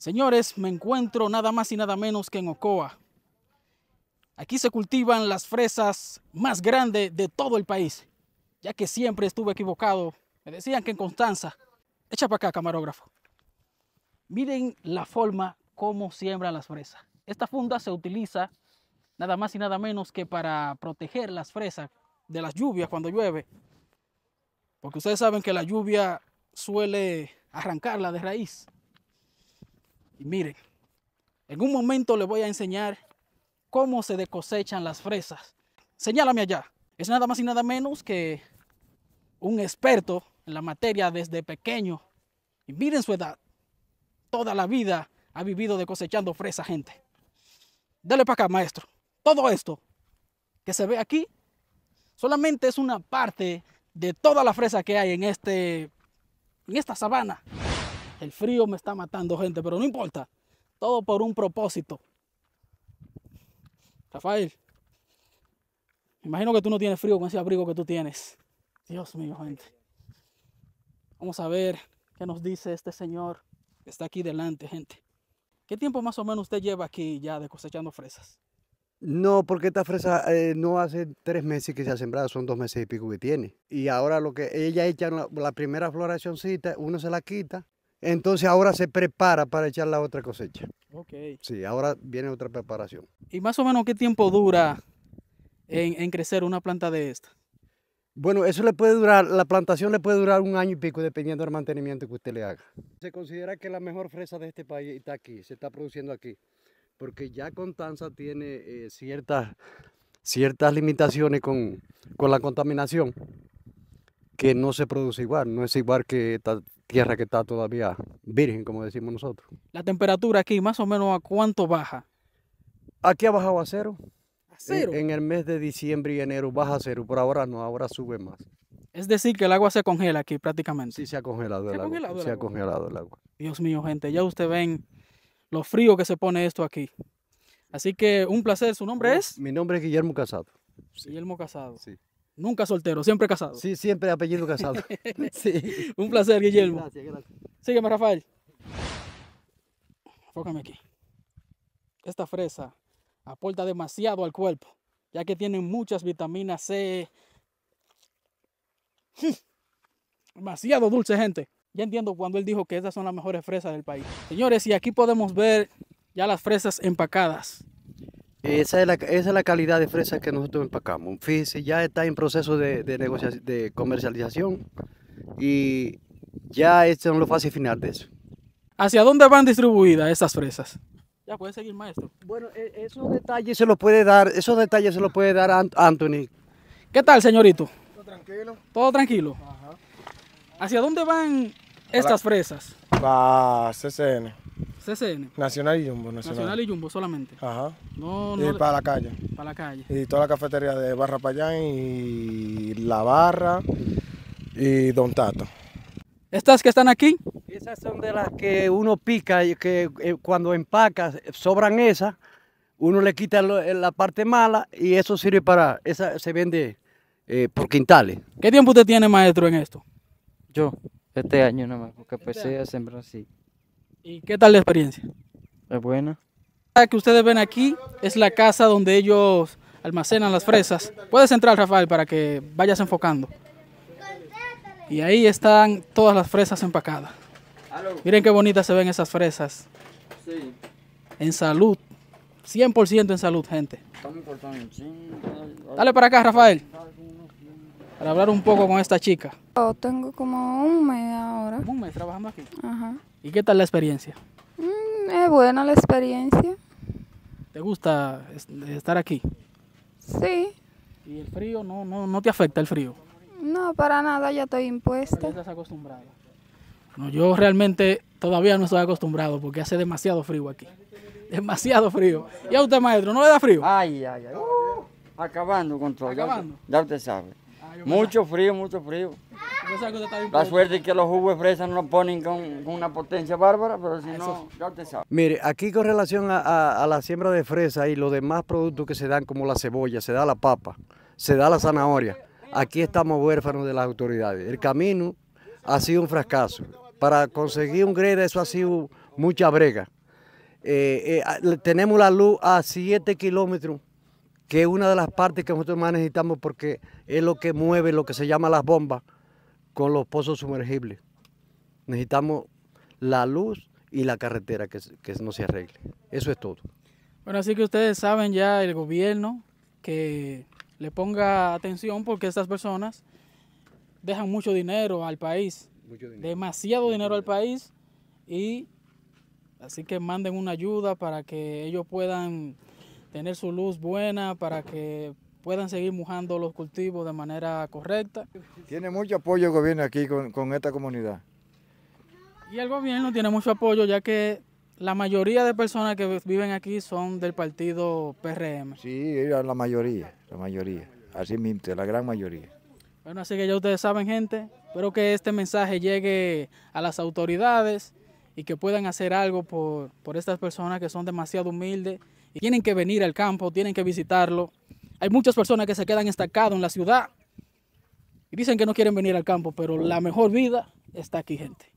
Señores, me encuentro nada más y nada menos que en Ocoa. Aquí se cultivan las fresas más grandes de todo el país, ya que siempre estuve equivocado. Me decían que en Constanza. Echa para acá, camarógrafo. Miren la forma como siembra las fresas. Esta funda se utiliza nada más y nada menos que para proteger las fresas de las lluvias cuando llueve. Porque ustedes saben que la lluvia suele arrancarla de raíz. Y miren, en un momento les voy a enseñar cómo se decosechan las fresas. Señálame allá. Es nada más y nada menos que un experto en la materia desde pequeño. Y miren su edad. Toda la vida ha vivido decosechando cosechando fresa, gente. Dale para acá, maestro. Todo esto que se ve aquí solamente es una parte de toda la fresa que hay en, este, en esta sabana. El frío me está matando, gente, pero no importa. Todo por un propósito. Rafael, me imagino que tú no tienes frío con ese abrigo que tú tienes. Dios mío, gente. Vamos a ver qué nos dice este señor que está aquí delante, gente. ¿Qué tiempo más o menos usted lleva aquí ya de cosechando fresas? No, porque esta fresa eh, no hace tres meses que se ha sembrado, son dos meses y pico que tiene. Y ahora lo que ella echa, la, la primera floracióncita, uno se la quita entonces ahora se prepara para echar la otra cosecha. Ok. Sí, ahora viene otra preparación. ¿Y más o menos qué tiempo dura en, crecer una planta de esta? Bueno, eso le puede durar, la plantación le puede durar un año y pico dependiendo del mantenimiento que usted le haga. Se considera que la mejor fresa de este país está aquí, se está produciendo aquí, porque ya Constanza tiene eh, ciertas, ciertas limitaciones con, con la contaminación que no se produce igual, no es igual que esta tierra que está todavía virgen, como decimos nosotros. La temperatura aquí, más o menos, ¿a cuánto baja? Aquí ha bajado a cero. ¿A cero? En, el mes de diciembre y enero baja a cero, por ahora no, ahora sube más. Es decir, que el agua se congela aquí prácticamente. Sí, se ha congelado, el, agua. congelado se ha congelado el agua. Dios mío, gente, ya ustedes ven lo frío que se pone esto aquí. Así que un placer. ¿Su nombre uh, es? Mi nombre es Guillermo Casado. Guillermo Casado. Sí. Nunca soltero, siempre casado. Sí, siempre apellido casado. sí. Un placer, Guillermo. Gracias, gracias. Sígueme, Rafael. Fócame aquí. Esta fresa aporta demasiado al cuerpo, ya que tiene muchas vitaminas C. demasiado dulce, gente. Ya entiendo cuando él dijo que esas son las mejores fresas del país. Señores, y aquí podemos ver ya las fresas empacadas. Esa es, la, calidad de fresa que nosotros empacamos. fíjese ya está en proceso de, de comercialización y ya es lo fase final de eso. ¿Hacia dónde van distribuidas estas fresas? Ya puede seguir, maestro. Bueno, e, esos detalles se los puede dar, esos detalles se los puede dar a Anthony. ¿Qué tal, señorito? Todo tranquilo. Todo tranquilo. ¿Hacia dónde van estas fresas? Para CCN. CCN. Nacional y Jumbo. Nacional, Nacional y Jumbo solamente. Ajá. No, no, y para la calle. Para la calle. Y toda la cafetería de Barra Payán y La Barra y Don Tato. ¿Estas que están aquí? Esas son de las que uno pica, que eh, cuando empaca sobran esas, uno le quita eh, la parte mala y eso sirve para, esa se vende eh, por quintales. ¿Qué tiempo usted tiene, maestro, en esto? Yo, este año nomás porque este empecé a sembrar así. ¿Y qué tal la experiencia? Es buena. La que ustedes ven aquí es la casa donde ellos almacenan las fresas. Puedes entrar, Rafael, para que vayas enfocando. Y ahí están todas las fresas empacadas. Miren qué bonitas se ven esas fresas. Sí. En salud. 100% en salud, gente. Dale para acá, Rafael. Para hablar un poco con esta chica. Oh, tengo como un mes ahora. un mes trabajando aquí? ¿Y qué tal la experiencia? Mm, es buena la experiencia. ¿Te gusta estar aquí? Sí. ¿Y el frío? ¿No, no, te afecta el frío? No, para nada, ya estoy impuesta. estás No, yo realmente todavía no estoy acostumbrado porque hace demasiado frío aquí. Demasiado frío. ¿Y a usted, maestro, no le da frío? Ay, ay, ay. Uh, acabando con Acabando. ya usted sabe. Mucho frío, mucho frío. La suerte es que los jugos de fresa no lo ponen con, una potencia bárbara, pero si no, ya te sabe. Mire, aquí con relación a, la siembra de fresa y los demás productos que se dan, como la cebolla, se da la papa, se da la zanahoria, aquí estamos huérfanos de las autoridades. El camino ha sido un fracaso. Para conseguir un greda eso ha sido mucha brega. Eh, eh, tenemos la luz a 7 kilómetros que es una de las partes que nosotros más necesitamos porque es lo que mueve lo que se llama las bombas con los pozos sumergibles. Necesitamos la luz y la carretera que, no se arregle. Eso es todo. Bueno, así que ustedes saben ya el gobierno que le ponga atención porque estas personas dejan mucho dinero al país, demasiado dinero al país y así que manden una ayuda para que ellos puedan tener su luz buena para que puedan seguir mojando los cultivos de manera correcta. Tiene mucho apoyo el gobierno aquí con, esta comunidad. Y el gobierno tiene mucho apoyo ya que la mayoría de personas que viven aquí son del partido PRM. Sí, la mayoría, la mayoría, así mismo, la gran mayoría. Bueno, así que ya ustedes saben gente, espero que este mensaje llegue a las autoridades y que puedan hacer algo por, estas personas que son demasiado humildes y tienen que venir al campo, tienen que visitarlo. Hay muchas personas que se quedan estacadas en la ciudad y dicen que no quieren venir al campo, pero la mejor vida está aquí, gente.